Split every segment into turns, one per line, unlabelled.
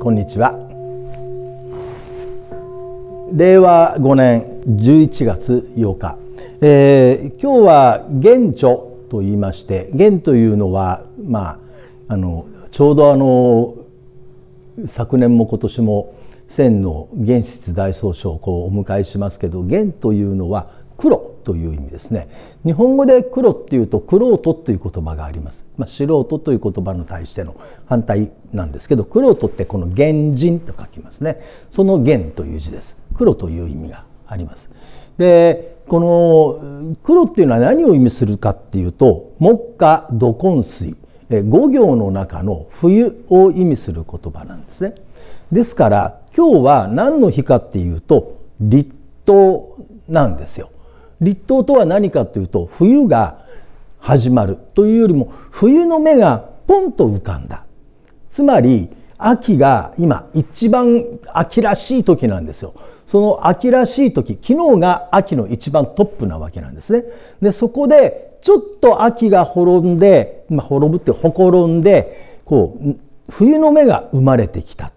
こんにちは令和5年11月8日、えー、今日は現著と言いまして現というのはまああのちょうどあの昨年も今年も千の玄室大総称をお迎えしますけど玄というのは黒という意味ですね日本語で黒っていうと黒人という言葉があります、まあ、素人という言葉に対しての反対なんですけど黒人ってこの原人と書きますねその原という字です黒という意味がありますでこの黒っていうのは何を意味するかっていうと木下土根水五行の中の冬を意味する言葉なんですねですから今日は何の日かっていうと立冬なんですよ立冬とは何かというと冬が始まるというよりも冬の芽がポンと浮かんだつまり秋が今一番秋らしい時なんですよその秋らしい時昨日が秋の一番トップなわけなんですねでそこでちょっと秋が滅んで、まあ、滅ぶってほころんでこう冬の芽が生まれてきた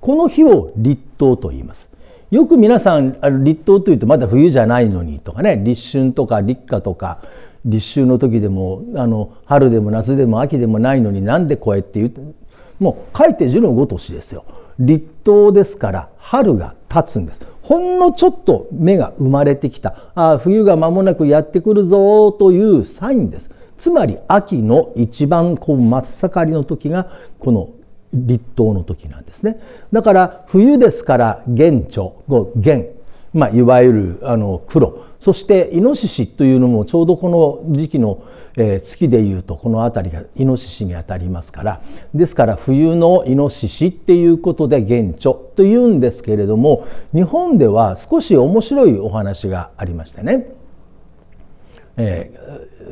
この日を立冬と言いますよく皆さんあの立冬というとまだ冬じゃないのにとかね立春とか立夏とか立秋の時でもあの春でも夏でも秋でもないのになんでこうやって言うもう書いて字のごとしですよ立冬ですから春が立つんですほんのちょっと芽が生まれてきたあ冬が間もなくやってくるぞというサインですつまり秋の一番こう真っ盛りの時がこの立冬の時なんですねだから冬ですから元朝元まあ、いわゆるあの黒そしてイノシシというのもちょうどこの時期の、えー、月でいうとこの辺りがイノシシにあたりますからですから冬のイノシシっていうことで現著というんですけれども日本では少し面白いお話がありましたね、え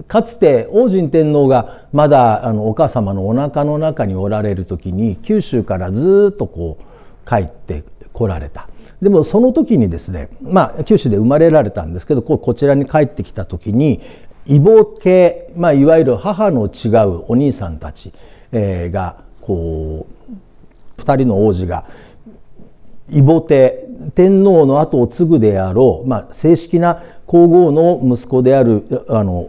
かつて王神天皇がまだあのお母様のお腹の中におられる時に九州からずっとこう帰ってこられた。でもその時にですね、まあ、九州で生まれられたんですけどここちらに帰ってきた時に異母系、まあ、いわゆる母の違うお兄さんたち、えー、がこう2人の王子が異母帝天皇の後を継ぐであろう、まあ、正式な皇后の息子であるあの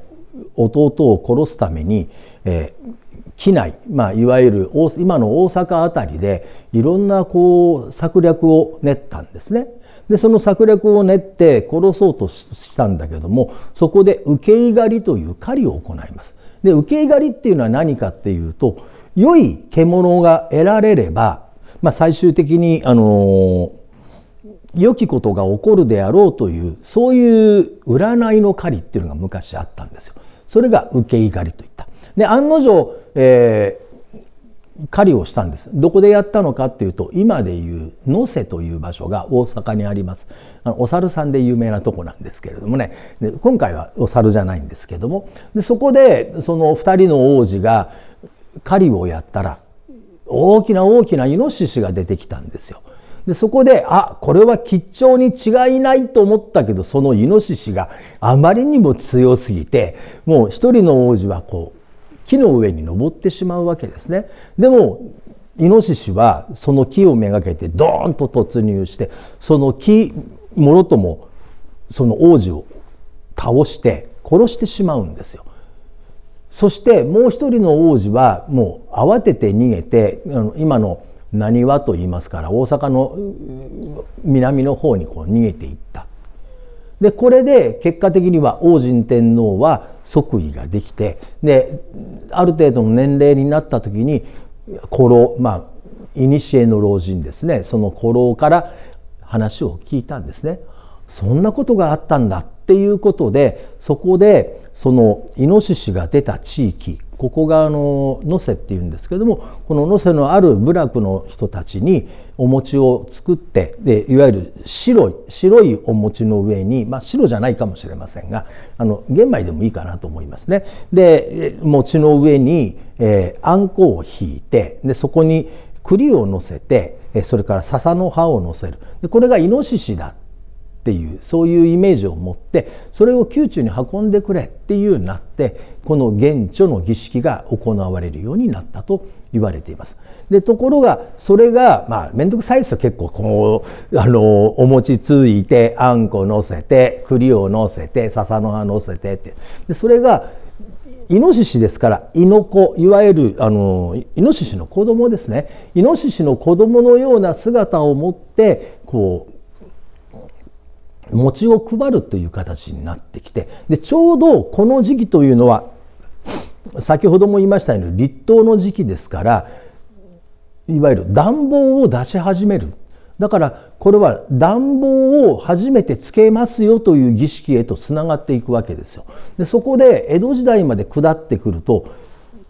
弟を殺すために、えー、機内、まあ、いわゆる今の大阪辺りでいろんなこう策略を練ったんですね。でその策略を練って殺そうとしたんだけどもそこで受け狩りという狩りを行います。で受け狩りっていうのは何かっていうと良い獣が得られれば、まあ、最終的に、あの良きことが起こるであろうというそういう占いの狩りっていうのが昔あったんですよ。それが受け怒りといった。で案の定、えー、狩りをしたんですどこでやったのかっていうと今でいう能勢という場所が大阪にありますあのお猿さんで有名なとこなんですけれどもねで今回はお猿じゃないんですけどもでそこでその2人の王子が狩りをやったら大きな大きなイノシシが出てきたんですよ。でそこであこれは吉兆に違いないと思ったけどそのイノシシがあまりにも強すぎてもう一人の王子はこう木の上に登ってしまうわけですね。でもイノシシはその木をめがけてドーンと突入してその木もろともその王子を倒して殺してしまうんですよ。そしてもう一人の王子はもう慌てて逃げて今のなにわと言いますから大阪の南の方にこう逃げていったでこれで結果的には王神天皇は即位ができてである程度の年齢になった時に古老まあ古の老人ですねその古老から話を聞いたんですね。そんなことがあったんだっていうことでそこでそのイノシシが出た地域ここがあの能勢っていうんですけどもこの能勢のある部落の人たちにお餅を作ってでいわゆる白い白いお餅の上に、まあ、白じゃないかもしれませんがあの玄米でもいいかなと思いますね。で餅の上に、えー、あんこを引いてでそこに栗を乗せてそれから笹の葉を乗せるでこれがイノシシだっっていうそういうイメージを持ってそれを宮中に運んでくれっていうなってこの現著の儀式が行われるようになったと言われています。でところがそれがまあ面倒くさいですよ結構こうあのお餅ついてあんこのせて栗をのせて笹の葉のせてってでそれがイノシシですからイノコいわゆるあのイノシシの子供ですねイノシシの子供のような姿を持ってこう餅を配るという形になってきてでちょうどこの時期というのは先ほども言いましたように立冬の時期ですからいわゆる暖房を出し始めるだからこれは暖房を初めてつけますよという儀式へとつながっていくわけですよ。でそこで江戸時代まで下ってくると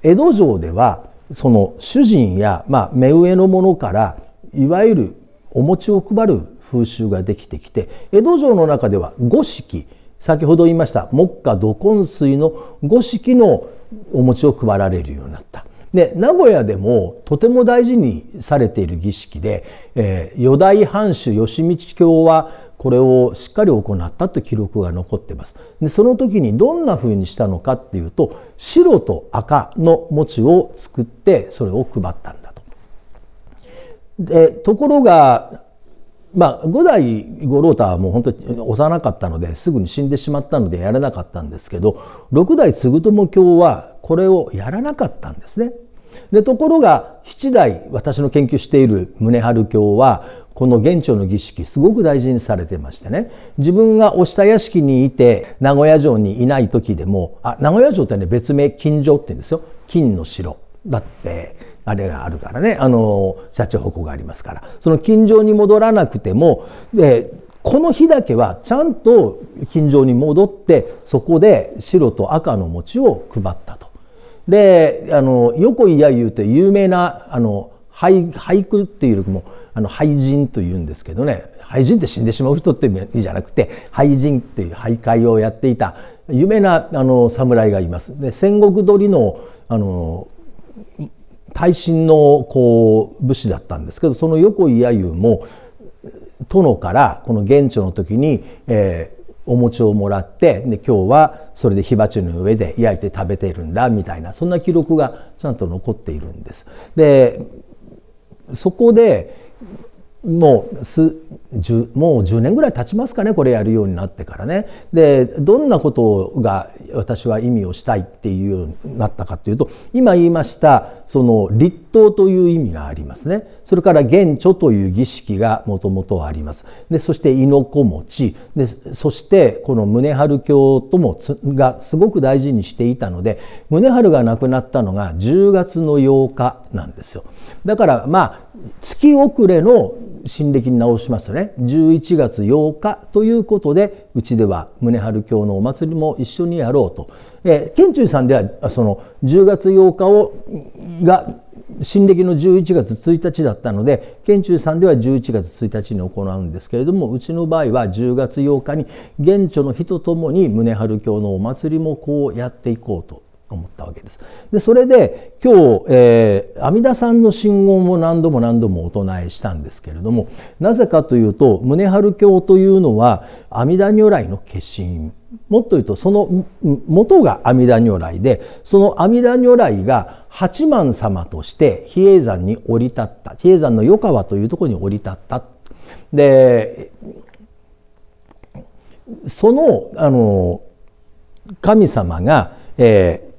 江戸城ではその主人や、まあ、目上の者からいわゆるお餅を配る風習ができてきて江戸城の中では五色先ほど言いました木下土根水の五色のお餅を配られるようになった。で名古屋でもとても大事にされている儀式で、えー、四大藩主義道教はこれをしっかり行ったと記録が残ってますでその時にどんな風にしたのかっていうと白と赤の餅を作ってそれを配ったんだと。でところがまあ、五代五郎太はもう本当に幼かったのですぐに死んでしまったのでやらなかったんですけど六代嗣友教はこれをやらなかったんですね。でところが七代私の研究している宗春教はこの元朝の儀式すごく大事にされてましてね自分がお下屋敷にいて名古屋城にいない時でもあ名古屋城ってね別名金城って言うんですよ金の城だってあれがあるからねあの社長歩行がありますからその近所に戻らなくてもでこの日だけはちゃんと近所に戻ってそこで白と赤の餅を配ったと。であの横井弥生という有名なあの俳俳句っていうよりもあの俳人というんですけどね俳人って死んでしまう人って意味じゃなくて俳人っていう俳諧をやっていた有名なあの侍がいます。で戦国鳥のあの耐震のこう武士だったんですけどその横井弥生も殿からこの元朝の時に、えー、お餅をもらってで今日はそれで火鉢の上で焼いて食べているんだみたいなそんな記録がちゃんと残っているんです。でそこでもうすもう10年ぐらい経ちますかねこれやるようになってからね。でどんなことが私は意味をしたいっていうようになったかというと今言いましたその立党という意味がありますねそれから現著という儀式がもともとありますでそして猪子持ちでそしてこの宗春教ともがすごく大事にしていたので宗春が亡くなったのが10月の8日なんですよだからまあ月遅れの新暦に直しますね11月8日ということでうちでは宗春教のお祭りも一緒にやろうろうと、えー、県中さんではその10月8日をが新暦の11月1日だったので県中さんでは11月1日に行うんですけれどもうちの場合は10月8日に現地の日とともに宗春教のお祭りもこうやっていこうと思ったわけです。でそれで今日、えー、阿弥陀さんの信号も何度も何度もお唱えしたんですけれどもなぜかというと宗春教というのは阿弥陀如来の化身もっと言うとその元が阿弥陀如来でその阿弥陀如来が八幡様として比叡山に降り立った比叡山の余川というところに降り立った。でそのあの神様が、えー、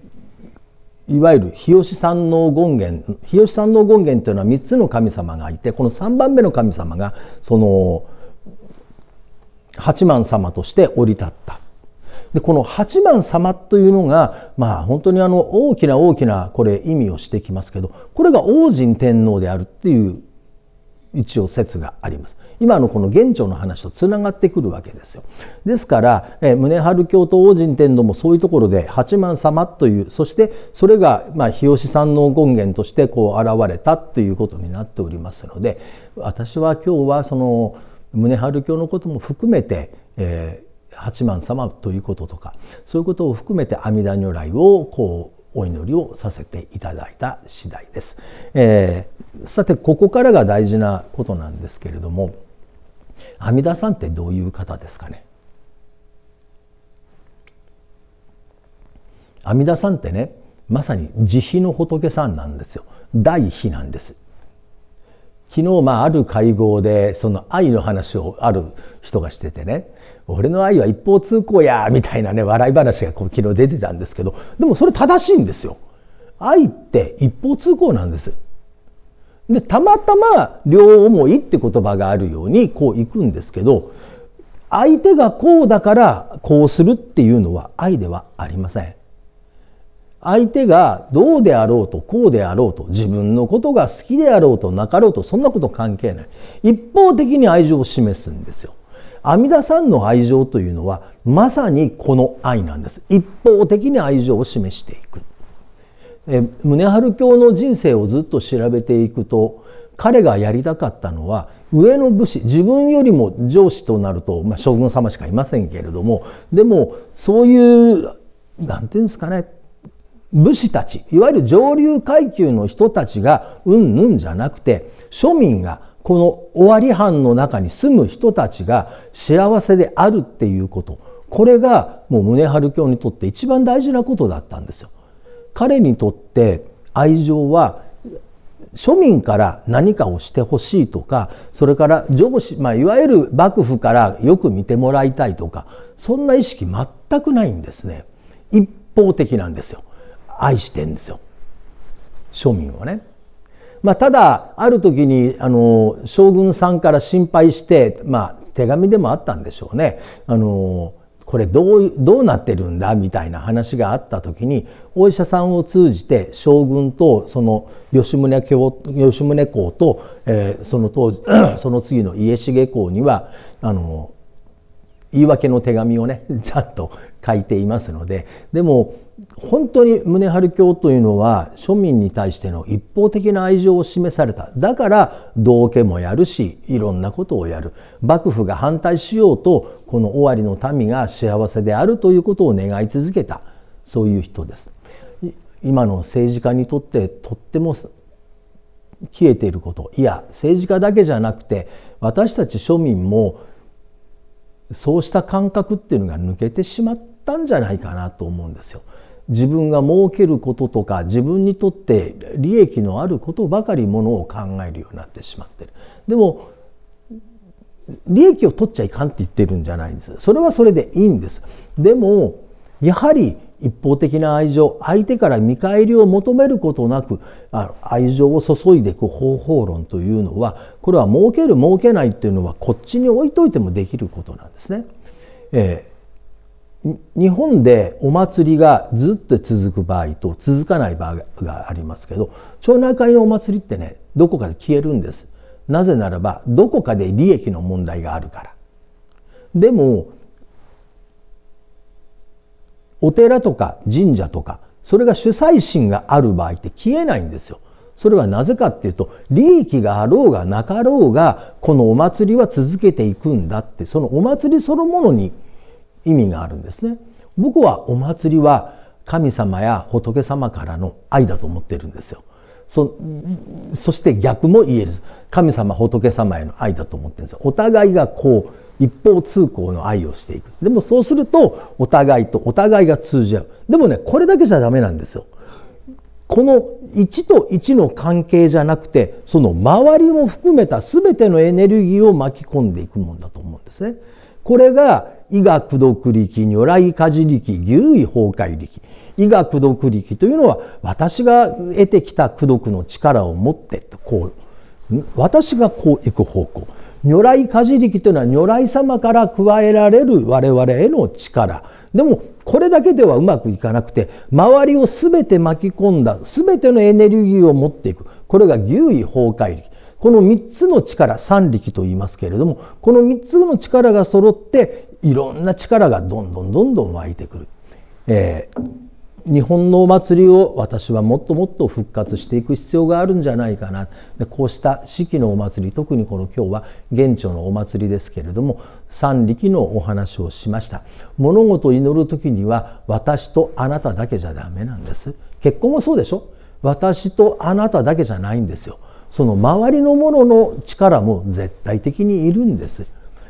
いわゆる日吉山王権現日吉山王権現というのは3つの神様がいてこの3番目の神様がその八幡様として降り立ったでこの八幡様というのがまあ本当にあの大きな大きなこれ意味をしてきますけどこれが王神天皇であるっていう一応説があります。今のこの現状の話とつながってくるわけですよ。ですから、え宗春教と王神天皇もそういうところで八幡様というそしてそれが、まあ、日吉山王権現としてこう現れたということになっておりますので私は今日はその宗春教のことも含めて、えー、八幡様ということとかそういうことを含めて阿弥陀如来をこうお祈りをさせていただいた次第です。えー、さてここからが大事なことなんですけれども。阿弥陀さんってどういう方ですかね阿弥陀さんってねまさに慈悲の仏さんなんですよ大悲なんです昨日まあある会合でその愛の話をある人がしててね「俺の愛は一方通行や」みたいなね笑い話がこう昨日出てたんですけどでもそれ正しいんですよ。愛って一方通行なんです。でたまたま両思いって言葉があるようにこういくんですけど相手がこうだからこうするっていうのは愛ではありません。相手がどうであろうとこうであろうと自分のことが好きであろうとなかろうとそんなこと関係ない一方的に愛情を示すんですよ。阿弥陀さんの愛情というのはまさにこの愛なんです一方的に愛情を示していくえ宗春教の人生をずっと調べていくと彼がやりたかったのは上の武士自分よりも上司となると、まあ、将軍様しかいませんけれどもでもそういう何て言うんですかね武士たちいわゆる上流階級の人たちがうんぬんじゃなくて庶民がこの尾張藩の中に住む人たちが幸せであるっていうことこれがもう宗春教にとって一番大事なことだったんですよ。彼にとって愛情は庶民から何かをしてほしいとかそれから上司、まあ、いわゆる幕府からよく見てもらいたいとかそんな意識全くないんですね一方的なんですよ愛してんですよ庶民はね。まあ、ただある時にあの将軍さんから心配して、まあ、手紙でもあったんでしょうね。あのこれどうどうなってるんだみたいな話があった時にお医者さんを通じて将軍とその吉宗教吉宗公と、えー、その当時 その次の家重公にはあの言い訳の手紙をねちゃんと書いていますのででも本当に宗春教というのは庶民に対しての一方的な愛情を示されただから道家もやるしいろんなことをやる幕府が反対しようとこの尾張の民が幸せであるということを願い続けたそういう人です。今の政治家にとってとっても消えていることいや政治家だけじゃなくて私たち庶民もそうした感覚っていうのが抜けてしまっったんじゃないかなと思うんですよ。自分が儲けることとか自分にとって利益のあることばかりものを考えるようになってしまってる。でも利益を取っちゃいかんって言ってるんじゃないんです。それはそれでいいんです。でもやはり一方的な愛情相手から見返りを求めることなくあの愛情を注いでいく方法論というのはこれは儲ける儲けないっていうのはこっちに置いといてもできることなんですね。え日本でお祭りがずっと続く場合と続かない場合がありますけど町内会のお祭りってねどこかで消えるんですなぜならばどこかで利益の問題があるからでもお寺とか神社とかそれが主催心がある場合って消えないんですよそれはなぜかっていうと利益があろうがなかろうがこのお祭りは続けていくんだってそのお祭りそのものに意味があるんですね。僕はお祭りは神様や仏様からの愛だと思ってるんですよ。そそして逆も言える神様仏様への愛だと思ってるんですよ。お互いがこう一方通行の愛をしていくでもそうするとお互いとお互いが通じ合うでもねこれだけじゃダメなんですよ。この1と1の関係じゃなくてその周りも含めた全てのエネルギーを巻き込んでいくもんだと思うんですね。これが医学独力如来家事力牛位崩壊力医学独力というのは私が得てきた功徳の力を持ってこう私がこう行く方向如来家事力というのは如来様から加えられる我々への力でもこれだけではうまくいかなくて周りを全て巻き込んだ全てのエネルギーを持っていくこれが牛医崩壊力この3つの力三力と言いますけれどもこの3つの力が揃っていろんな力がどんどんどんどん湧いてくる、えー、日本のお祭りを私はもっともっと復活していく必要があるんじゃないかなでこうした四季のお祭り特にこの今日は現地のお祭りですけれども三力のお話をしました物事を祈る時には私とあなただけじゃダメなんです結婚もそうでしょ私とあなただけじゃないんですよその周りのものの力も絶対的にいるんです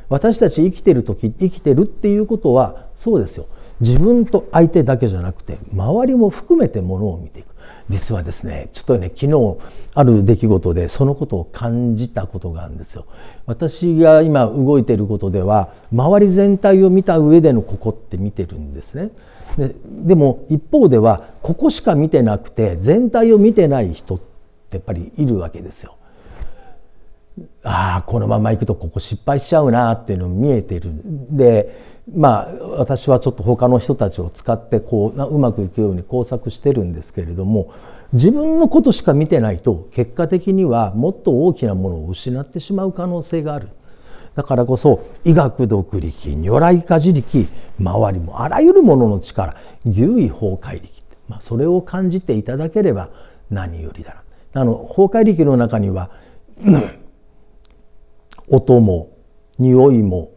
私たち生きてる時生きてるっていうことはそうですよ自分と相手だけじゃなくて周りも含めてものを見ていく実はですねちょっとね昨日ある出来事でそのことを感じたことがあるんですよ私が今動いていることでは周り全体を見た上でのここって見てるんですねででも一方ではここしか見てなくて全体を見てない人ってってやっぱりいるわけですよ。ああこのままいくとここ失敗しちゃうなっていうの見えてるでまあ私はちょっと他の人たちを使ってこううまくいくように工作してるんですけれども自分のことしか見てないと結果的にはもっと大きなものを失ってしまう可能性がある。だからこそ医学独力如来家自力周りもあらゆるものの力牛意崩壊力、まあ、それを感じていただければ何よりだなあの崩壊力の中には 音も匂いも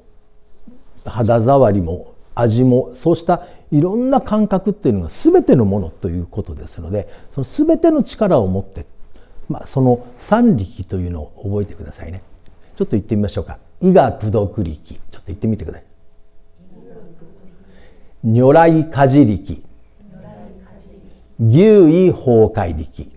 肌触りも味もそうしたいろんな感覚っていうのが全てのものということですのでその全ての力を持って、まあ、その三力というのを覚えてくださいねちょっと言ってみましょうか「医学独力」ちょっと言ってみてください。如来かじ力牛意崩壊力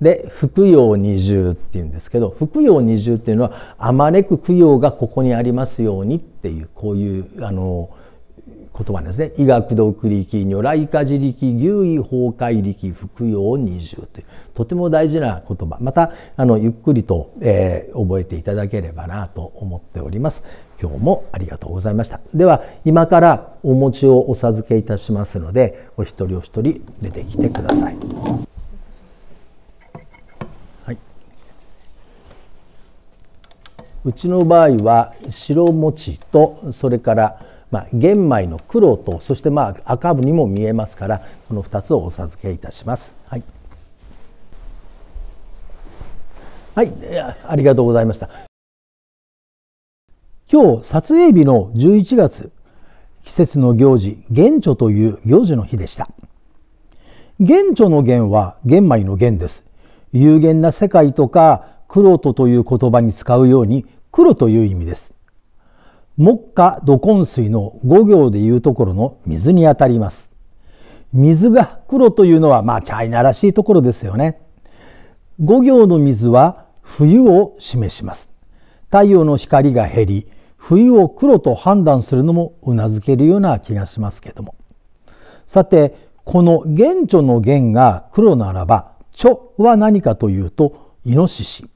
で福用二重っていうんですけど福用二重っていうのはあまねく供養がここにありますようにっていうこういうあの言葉ですね「医学独力如来家自力牛医崩壊力福用二重」というとても大事な言葉またあのゆっくりと、えー、覚えていただければなと思っております。今日もありがとうございましたでは今からお餅をお授けいたしますのでお一人お一人出てきてください。うちの場合は白餅とそれからまあ、玄米の黒とそしてまあ赤部にも見えますからこの2つをお授けいたします。はいはい、ありがとうございました。今日撮影日の11月季節の行事玄著という行事の日でした玄著の玄は玄米の玄です有限な世界とか黒とという言葉に使うように黒という意味です。木下土根水の五行でいうところの水にあたります。水が黒というのはまあチャイナらしいところですよね。五行の水は冬を示します。太陽の光が減り冬を黒と判断するのもうなずけるような気がしますけども。さてこの元著の元が黒ならば「著」は何かというとイノシシ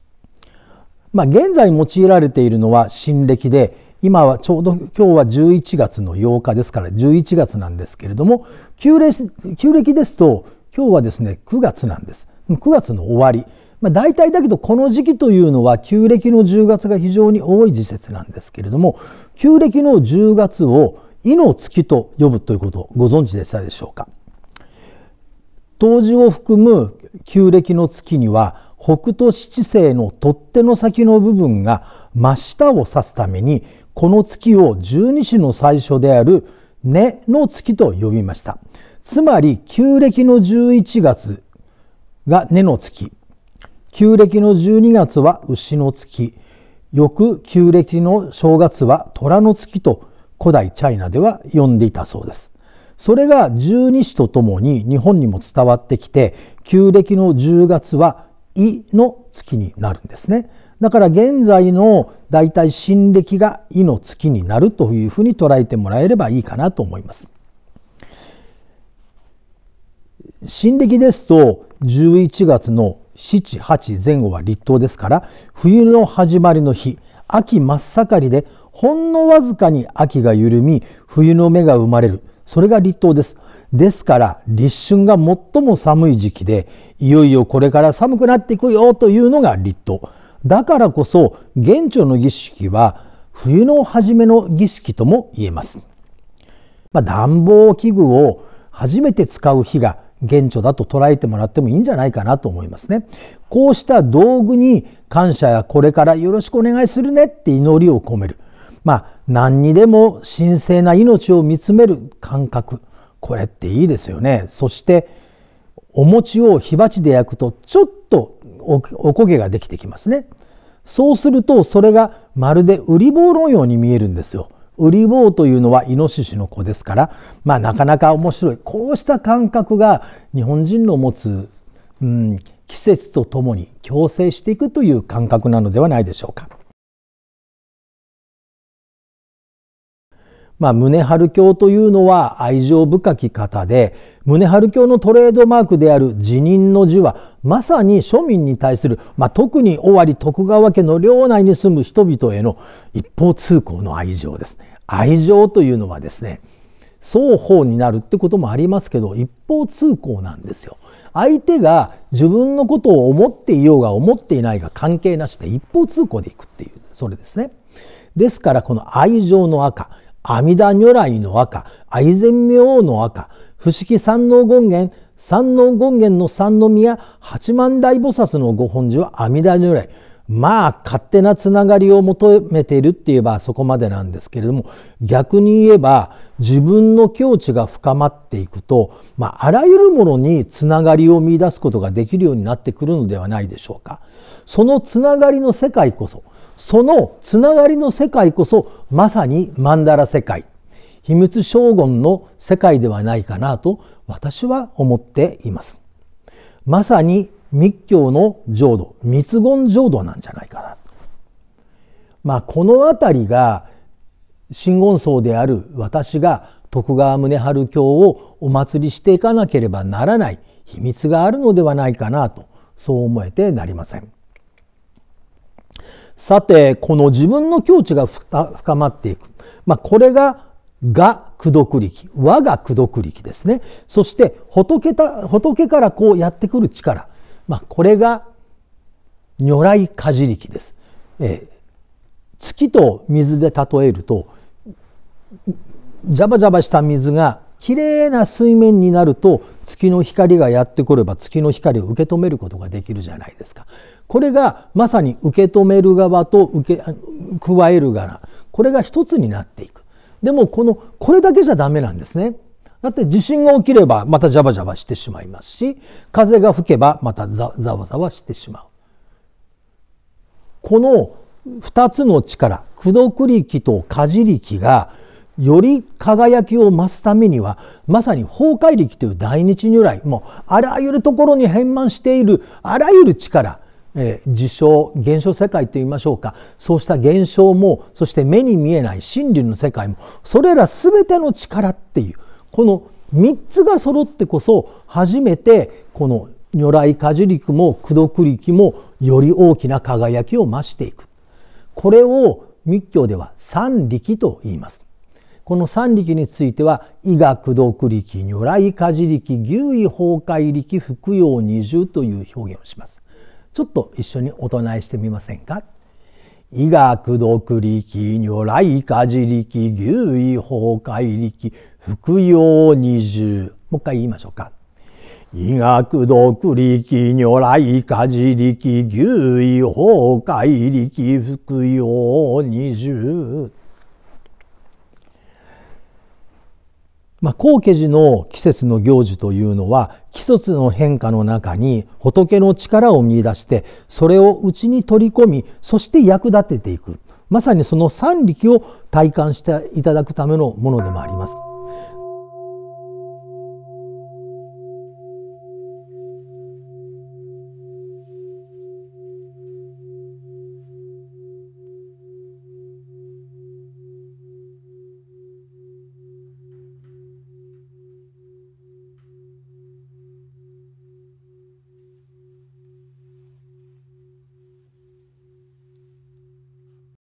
まあ、現在用いられているのは新暦で今はちょうど今日は11月の8日ですから11月なんですけれども旧暦ですと今日はですね9月なんです9月の終わり、まあ、大体だけどこの時期というのは旧暦の10月が非常に多い時節なんですけれども旧暦の10月を「意の月」と呼ぶということをご存知でしたでしょうか。冬至を含む旧暦の月には北斗七星の取っ手の先の部分が真下を指すためにこの月を十二支の最初である根の月と呼びましたつまり旧暦の11月が根の月旧暦の12月は牛の月翌旧暦の正月は虎の月と古代チャイナでは呼んでいたそうですそれが十二支とともに日本にも伝わってきて旧暦の10月はいの月になるんですね。だから現在のだいたい新暦がいの月になるというふうに捉えてもらえればいいかなと思います。新暦ですと11月の7、8前後は立冬ですから冬の始まりの日秋真っ盛りでほんのわずかに秋が緩み冬の芽が生まれるそれが立冬ですですから立春が最も寒い時期でいよいよこれから寒くなっていくよというのが立冬だからこそ元朝の儀式は冬の初めの儀式とも言えます、まあ、暖房器具を初めて使う日が現著だと捉えてもらってもいいんじゃないかなと思いますね。こうした道具に感謝やこれからよろしくお願いするねって祈りを込める。まあ何にでも神聖な命を見つめる感覚。これっていいですよねそしてお餅を火鉢で焼くとちょっとおこげができてきますねそうするとそれがまるでウリ棒のように見えるんですよウリボというのはイノシシの子ですから、まあ、なかなか面白いこうした感覚が日本人の持つ、うん、季節とともに共生していくという感覚なのではないでしょうか。まあ、宗春教というのは愛情深き方で宗春教のトレードマークである辞任の字はまさに庶民に対する、まあ、特に尾張徳川家の領内に住む人々への一方通行の愛情ですね。愛情というのはですね双方になるってこともありますけど一方通行なんですよ。相手が自分のことを思っていようが思っていないが関係なしで一方通行でいくっていうそれですね。ですからこの愛情の赤阿弥陀如来の赤、愛禅明王の赤、不思議三能権現、三能権現の三宮八幡大菩薩のご本寺は阿弥陀如来。まあ勝手なつながりを求めているって言えばそこまでなんですけれども逆に言えば自分の境地が深まっていくと、まあ、あらゆるものにつながりを見いだすことができるようになってくるのではないでしょうか。そのつながりの世界こそそのつながりの世界こそまさに曼荼羅世界秘密将軍の世界ではないかなと私は思っていますまさに密教の浄土密言浄土なんじゃないかなまあこの辺りが真言僧である私が徳川宗春教をお祭りしていかなければならない秘密があるのではないかなとそう思えてなりません。さて、この自分の境地が深まっていく。まあ、これがが功徳力、我が功徳力ですね。そして仏た仏からこうやってくる力。まあ、これが如来かじ力です。えー、月と水で例えると、ジャバジャバした水がきれいな水面になると月の光がやってくれば月の光を受け止めることができるじゃないですか。これがまさに受け止める側と受け加える側これが一つになっていく。でもこのこれだけじゃダメなんですね。だって地震が起きればまたジャバジャバしてしまいますし風が吹けばまたざざわざわしてしまう。この2つの力「くくり力とかり力」がより輝きを増すためにはまさに崩壊力という大日如来もうあらゆるところに変満しているあらゆる力えー、事象現象世界といいましょうかそうした現象もそして目に見えない真理の世界もそれら全ての力っていうこの3つが揃ってこそ初めてこの如来果樹力も功徳力もより大きな輝きを増していくこれを密教では三力と言いますこの三力については医学独力如来家事力牛意崩壊力服用二重という表現をしますちょっと一緒にお唱えしてみませんか医学独力如来家事力牛意崩壊力服用二重もう一回言いましょうか医学独力、如来家事力牛意崩壊力服用二重まあ、高家寺の季節の行事というのは季節の変化の中に仏の力を見いだしてそれを内に取り込みそして役立てていくまさにその三力を体感していただくためのものでもあります。